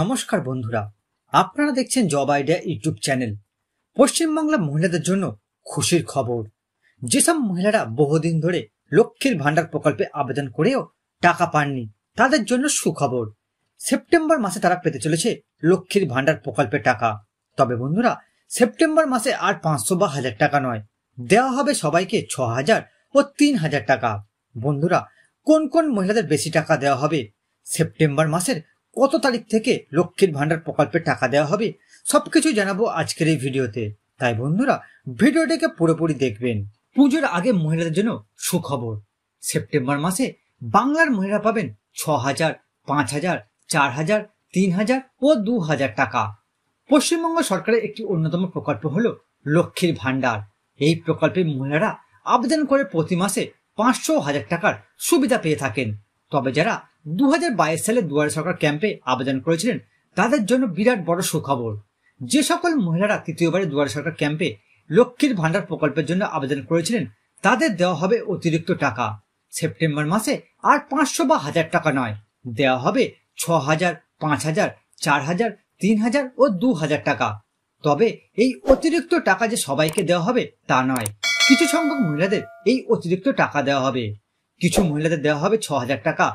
নমস্কার বন্ধুরা আপনারা দেখছেন job idea YouTube channel Paschimbangla মহিলাদের জন্য খুশির খবর যেসব মহিলারা বহুদিন ধরে লক্ষ্মীর ভাণ্ডার প্রকল্পে আবেদন করেও টাকা পাননি তাদের জন্য সুখবর সেপ্টেম্বর মাসে তারা পেতে চলেছে লক্ষ্মীর ভাণ্ডার প্রকল্পে টাকা তবে বন্ধুরা সেপ্টেম্বর মাসে আর পাঁচশো বা হাজার টাকা নয় দেওয়া হবে সবাইকে ছ হাজার ও তিন হাজার টাকা বন্ধুরা কোন কোন মহিলাদের বেশি টাকা দেওয়া হবে সেপ্টেম্বর মাসের কত তারিখ থেকে লক্ষ্মীর ভাণ্ডার প্রকল্পে টাকা দেওয়া হবে সবকিছু জানাবো আজকের এই ভিডিওতে তাই বন্ধুরা ভিডিওটাকে পুরোপুরি দেখবেন পুজোর আগে মহিলাদের জন্য সুখবর সেপ্টেম্বর মাসে বাংলার মহিলা পাবেন ছ হাজার পাঁচ হাজার চার হাজার তিন হাজার ও দু হাজার টাকা পশ্চিমবঙ্গ সরকারের একটি অন্যতম প্রকল্প হল লক্ষ্মীর ভাণ্ডার এই প্রকল্পে মহিলারা আবেদন করে প্রতি মাসে পাঁচশো হাজার টাকার সুবিধা পেয়ে থাকেন তবে যারা দু সালে দুয়ারে সরকার ক্যাম্পে আবেদন করেছিলেন তাদের জন্য বিরাট বড় সুখবর যে সকল মহিলারা তৃতীয়বারে দুয়ারে সরকার ক্যাম্পে লক্ষ্মীর ভাণ্ডার প্রকল্পের জন্য আবেদন করেছিলেন তাদের দেওয়া হবে অতিরিক্ত টাকা সেপ্টেম্বর মাসে আর পাঁচশো বা হাজার টাকা নয় দেওয়া হবে ছ হাজার পাঁচ হাজার চার হাজার তিন হাজার ও দু হাজার টাকা তবে এই অতিরিক্ত টাকা যে সবাইকে দেওয়া হবে তা নয় কিছু সংখ্যক মহিলাদের এই অতিরিক্ত টাকা দেওয়া হবে কিছু মহিলাদের দেওয়া হবে ছ হাজার টাকা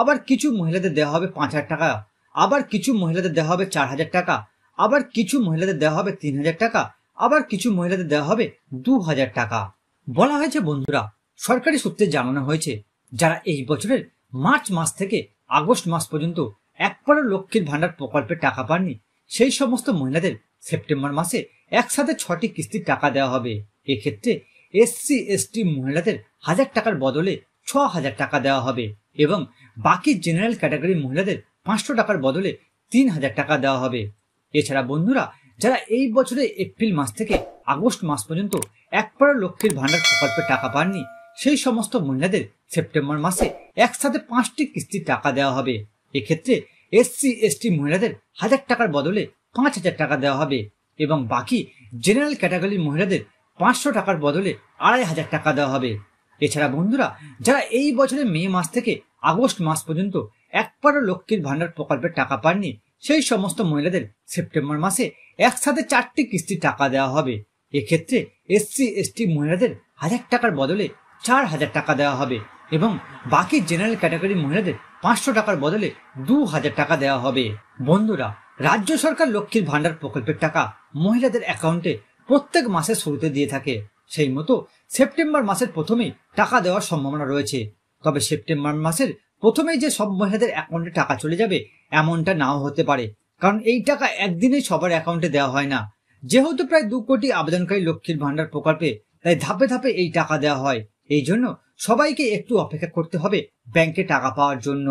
আবার কিছু মহিলাদের দেওয়া হবে পাঁচ হাজার টাকা আবার কিছু মহিলাদের দেওয়া হবে চার হাজার টাকা আবার কিছু মহিলাদের দেওয়া হবে তিন হাজার টাকা আবার কিছু মহিলাদের দেওয়া হবে দু হাজার টাকা বলা হয়েছে বন্ধুরা সরকারি সূত্রে জানানো হয়েছে যারা এই বছরের মার্চ মাস থেকে আগস্ট মাস পর্যন্ত একবারও লক্ষ্মীর ভাণ্ডার প্রকল্পে টাকা পাননি সেই সমস্ত মহিলাদের সেপ্টেম্বর মাসে একসাথে ছটি কিস্তির টাকা দেওয়া হবে এক্ষেত্রে এসসি এসটি মহিলাদের হাজার টাকার বদলে ছ হাজার টাকা দেওয়া হবে এবং বাকি জেনারেল ক্যাটাগরির মহিলাদের পাঁচশো টাকার বদলে তিন হাজার টাকা দেওয়া হবে এছাড়া বন্ধুরা যারা এই বছরে এপ্রিল মাস থেকে আগস্ট মাস পর্যন্ত একবারও লক্ষ্মীর ভাণ্ডার প্রকল্পে টাকা পাননি সেই সমস্ত মহিলাদের সেপ্টেম্বর মাসে একসাথে পাঁচটি কিস্তির টাকা দেওয়া হবে এক্ষেত্রে এসসি এসটি মহিলাদের হাজার টাকার বদলে পাঁচ হাজার টাকা দেওয়া হবে এবং বাকি জেনারেল ক্যাটাগরির মহিলাদের পাঁচশো টাকার বদলে আড়াই হাজার টাকা দেওয়া হবে এছাড়া বন্ধুরা যারা এই বছরের মে মাস থেকে আগস্ট মাস পর্যন্ত একবারও লক্ষ্মীর ভান্ডার প্রকল্পের টাকা পাননি সেই সমস্ত মহিলাদের সেপ্টেম্বর মাসে একসাথে চারটি কিস্তি টাকা দেওয়া হবে এক্ষেত্রে এসসি এসটি মহিলাদের হাজার টাকার বদলে চার হাজার টাকা দেওয়া হবে এবং বাকি জেনারেল ক্যাটাগরি মহিলাদের পাঁচশো টাকার বদলে দু হাজার টাকা দেওয়া হবে বন্ধুরা রাজ্য সরকার লক্ষ্মীর ভান্ডার প্রকল্পের টাকা মহিলাদের অ্যাকাউন্টে প্রত্যেক মাসে শুরুতে দিয়ে থাকে সেই মতো সেপ্টেম্বর মাসের প্রথমেই টাকা দেওয়ার সম্ভাবনা রয়েছে তবে সেপ্টেম্বর মাসের প্রথমেই যে সব মহিলাদের অ্যাকাউন্টে টাকা চলে যাবে এমনটা নাও হতে পারে কারণ এই টাকা একদিনে সবার অ্যাকাউন্টে দেওয়া হয় না যেহেতু প্রায় দু কোটি আবেদনকারী লক্ষ্মীর ভান্ডার প্রকল্পে তাই ধাপে ধাপে এই টাকা দেওয়া হয় এই জন্য সবাইকে একটু অপেক্ষা করতে হবে ব্যাংকে টাকা পাওয়ার জন্য